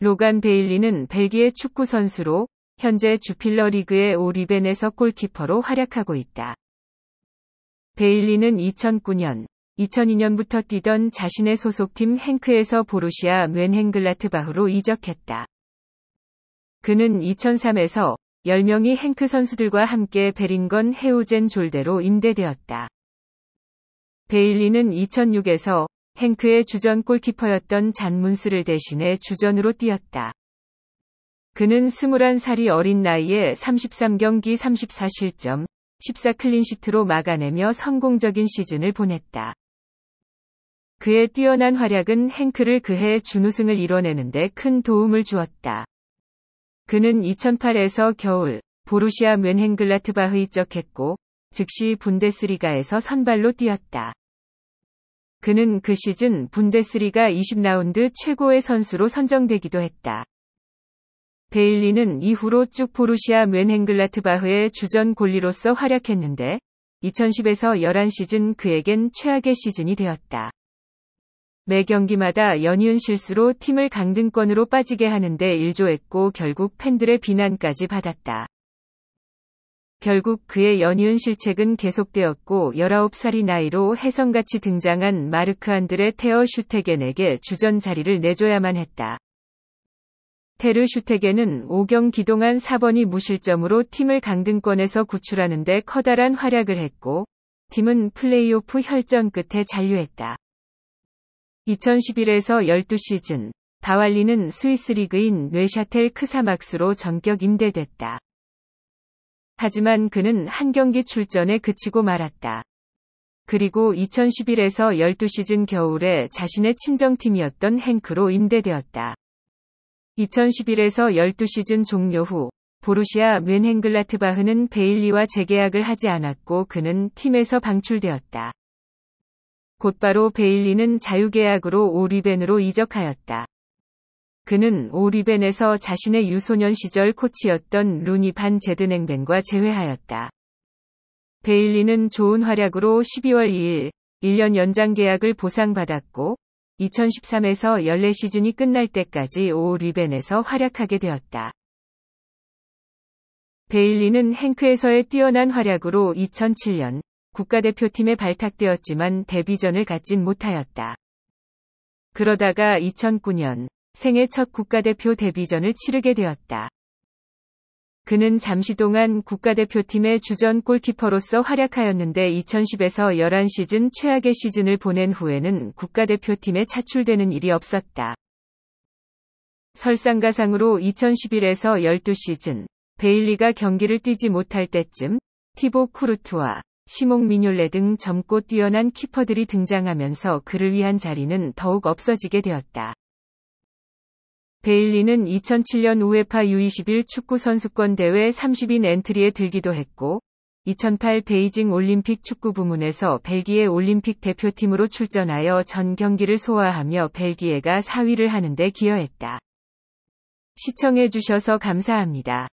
로간 베일리는 벨기에 축구 선수로 현재 주필러 리그의 오리벤에서 골키퍼로 활약하고 있다. 베일리는 2009년, 2002년부터 뛰던 자신의 소속팀 행크에서 보루시아 맨행글라트바흐로 이적했다. 그는 2003에서 10명의 행크 선수들과 함께 베링건 헤우젠 졸대로 임대되었다. 베일리는 2006에서 행크의 주전 골키퍼였던 잔문스를 대신해 주전으로 뛰었다. 그는 21살이 어린 나이에 33경기 34실점, 14클린시트로 막아내며 성공적인 시즌을 보냈다. 그의 뛰어난 활약은 행크를 그해 준우승을 이뤄내는데 큰 도움을 주었다. 그는 2008에서 겨울 보루시아 뮌헨글라트바흐이 적했고 즉시 분데스리가에서 선발로 뛰었다. 그는 그 시즌 분데스리가 20라운드 최고의 선수로 선정되기도 했다. 베일리는 이후로 쭉포르시아 맨헨글라트바흐의 주전 골리로서 활약했는데 2010에서 11시즌 그에겐 최악의 시즌이 되었다. 매 경기마다 연이은 실수로 팀을 강등권으로 빠지게 하는데 일조했고 결국 팬들의 비난까지 받았다. 결국 그의 연이은 실책은 계속되었고 19살이 나이로 혜성같이 등장한 마르크 안드레 테어 슈테겐에게 주전 자리를 내줘야만 했다. 테르 슈테겐은 5경 기동한 4번이 무실점으로 팀을 강등권에서 구출하는데 커다란 활약을 했고 팀은 플레이오프 혈전 끝에 잔류했다. 2011에서 12시즌 바왈리는 스위스 리그인 뇌샤텔 크사막스로 전격 임대됐다. 하지만 그는 한 경기 출전에 그치고 말았다. 그리고 2011에서 12시즌 겨울에 자신의 친정팀이었던 행크로 임대되었다. 2011에서 12시즌 종료 후 보루시아 웬헨글라트바흐는 베일리와 재계약을 하지 않았고 그는 팀에서 방출되었다. 곧바로 베일리는 자유계약으로 오리벤으로 이적하였다. 그는 오리벤에서 자신의 유소년 시절 코치였던 루니 반 제드냉벤과 재회하였다. 베일리는 좋은 활약으로 12월 2일 1년 연장 계약을 보상받았고 2013에서 14시즌이 끝날 때까지 오리벤에서 활약하게 되었다. 베일리는 행크에서의 뛰어난 활약으로 2007년 국가대표팀에 발탁되었지만 데뷔전을 갖진 못하였다. 그러다가 2009년 생애 첫 국가대표 데뷔전을 치르게 되었다. 그는 잠시 동안 국가대표팀의 주전 골키퍼로서 활약하였는데 2010에서 11시즌 최악의 시즌을 보낸 후에는 국가대표팀에 차출되는 일이 없었다. 설상가상으로 2011에서 12시즌 베일리가 경기를 뛰지 못할 때쯤 티보 쿠르투와 시몽 미뉴레등 젊고 뛰어난 키퍼들이 등장하면서 그를 위한 자리는 더욱 없어지게 되었다. 베일리는 2007년 우에파 U21 축구 선수권 대회 30인 엔트리에 들기도 했고 2008 베이징 올림픽 축구 부문에서 벨기에 올림픽 대표팀으로 출전하여 전 경기를 소화하며 벨기에가 4위를 하는데 기여했다. 시청해주셔서 감사합니다.